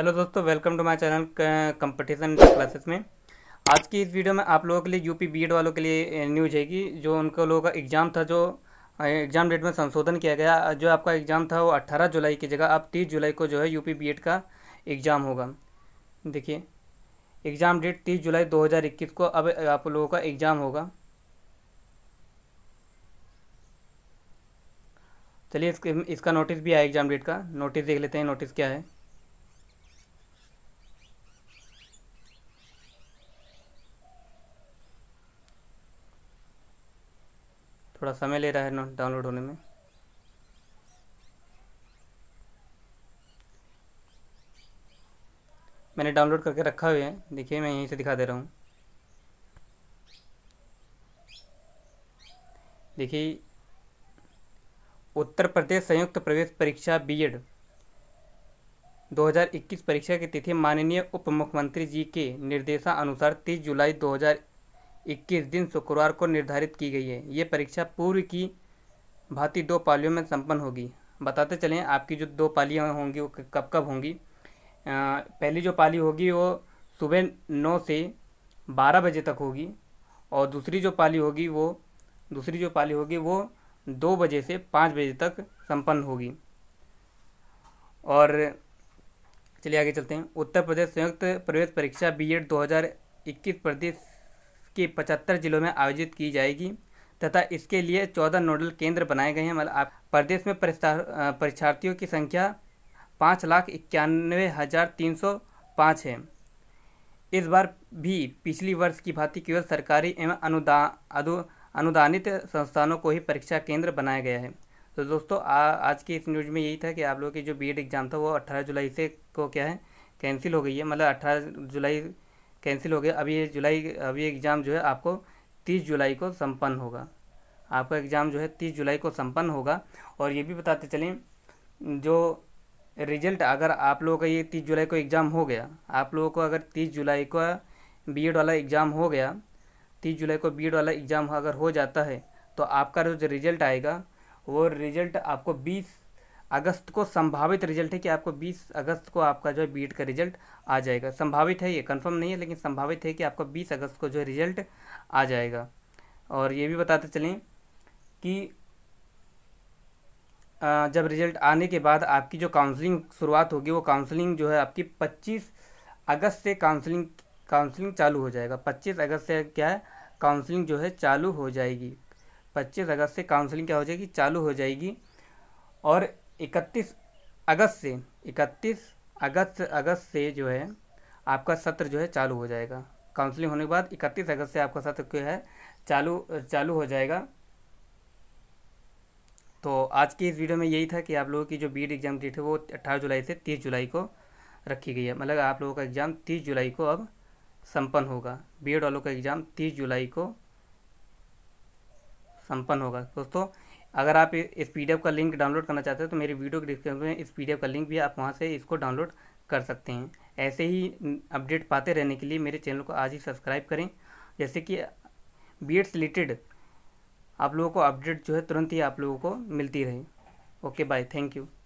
hello दोस्तों welcome to my channel competition classes में आज की इस वीडियो में आप लोगों के लिए यूपी बीएड वालों के लिए न्यूज है कि जो उनका लोगों का एग्ज़ाम था जो एग्ज़ाम डेट में संशोधन किया गया जो आपका एग्ज़ाम था वो 18 जुलाई की जगह अब 30 जुलाई को जो है यूपी बीएड का एग्ज़ाम होगा देखिए एग्ज़ाम डेट तीस जुलाई दो को अब आप लोगों का एग्ज़ाम होगा चलिए इसका नोटिस भी आया एग्ज़ाम डेट का नोटिस देख लेते हैं नोटिस क्या है थोड़ा समय ले रहा है डाउनलोड होने में मैंने डाउनलोड करके रखा हुआ है देखिए मैं यहीं से दिखा दे रहा हूँ देखिए उत्तर प्रदेश संयुक्त प्रवेश परीक्षा बीएड e 2021 परीक्षा की तिथि माननीय उप मुख्यमंत्री जी के निर्देशानुसार 30 जुलाई इक्कीस दिन शुक्रवार को निर्धारित की गई है ये परीक्षा पूर्व की भांति दो पालियों में संपन्न होगी बताते चलें आपकी जो दो पालियाँ होंगी वो कब कब होंगी पहली जो पाली होगी वो सुबह नौ से बारह बजे तक होगी और दूसरी जो पाली होगी वो दूसरी जो पाली होगी वो दो बजे से पाँच बजे तक संपन्न होगी और चलिए आगे चलते हैं उत्तर प्रदेश संयुक्त प्रवेश परीक्षा बीएड 2021 प्रदेश की पचहत्तर जिलों में आयोजित की जाएगी तथा इसके लिए चौदह नोडल केंद्र बनाए गए हैं मतलब प्रदेश में परीक्षार्थियों की संख्या पाँच लाख इक्यानवे हज़ार तीन सौ पाँच है इस बार भी पिछली वर्ष की भांति केवल सरकारी एवं अनुदान अनुदानित संस्थानों को ही परीक्षा केंद्र बनाया गया है तो दोस्तों आ, आज की इस न्यूज़ में यही था कि आप लोगों की जो बी एग्ज़ाम था वो अट्ठारह जुलाई से को क्या है कैंसिल हो गई है मतलब अट्ठारह जुलाई कैंसिल हो गया अभी ये जुलाई अभी एग्ज़ाम जो है आपको तीस जुलाई को संपन्न होगा आपका एग्ज़ाम जो है तीस जुलाई को संपन्न होगा और ये भी बताते चलें जो रिजल्ट अगर आप लोगों का ये तीस जुलाई को एग्ज़ाम हो गया आप लोगों को अगर तीस जुलाई का बी वाला एग्ज़ाम हो गया तीस जुलाई को बी वाला एग्ज़ाम अगर हो जाता है तो आपका जो रिज़ल्ट आएगा वो रिज़ल्ट आपको बीस अगस्त को संभावित रिजल्ट है कि आपको 20 अगस्त को आपका जो है बीट का रिजल्ट आ जाएगा संभावित है ये कंफर्म नहीं है लेकिन संभावित है कि आपका 20 अगस्त को जो है रिजल्ट आ जाएगा और ये भी बताते चलें कि जब रिजल्ट आने के बाद आपकी जो काउंसलिंग शुरुआत होगी वो काउंसलिंग जो है आपकी पच्चीस अगस्त से काउंसलिंग काउंसलिंग चालू हो जाएगा पच्चीस अगस्त से क्या है काउंसलिंग जो है चालू हो जाएगी पच्चीस अगस्त से काउंसलिंग क्या हो जाएगी चालू हो जाएगी और इकतीस अगस्त से इकतीस अगस्त अगस्त से जो है आपका सत्र जो है चालू हो जाएगा काउंसलिंग होने के बाद इकतीस अगस्त से आपका सत्र जो है चालू चालू हो जाएगा तो आज की इस वीडियो में यही था कि आप लोगों की जो बीड एग्ज़ाम डेट है वो अट्ठारह जुलाई से तीस जुलाई को रखी गई है मतलब आप लोगों का एग्ज़ाम तीस जुलाई को अब संपन्न होगा बी e वालों का एग्ज़ाम तीस जुलाई को संपन्न होगा दोस्तों अगर आप इस पी का लिंक डाउनलोड करना चाहते हो तो मेरी वीडियो के डिस्क्रिप्शन में इस पी का लिंक भी आप वहाँ से इसको डाउनलोड कर सकते हैं ऐसे ही अपडेट पाते रहने के लिए मेरे चैनल को आज ही सब्सक्राइब करें जैसे कि बी एड्स रिलेटेड आप लोगों को अपडेट जो है तुरंत ही आप लोगों को मिलती रहे ओके बाय थैंक यू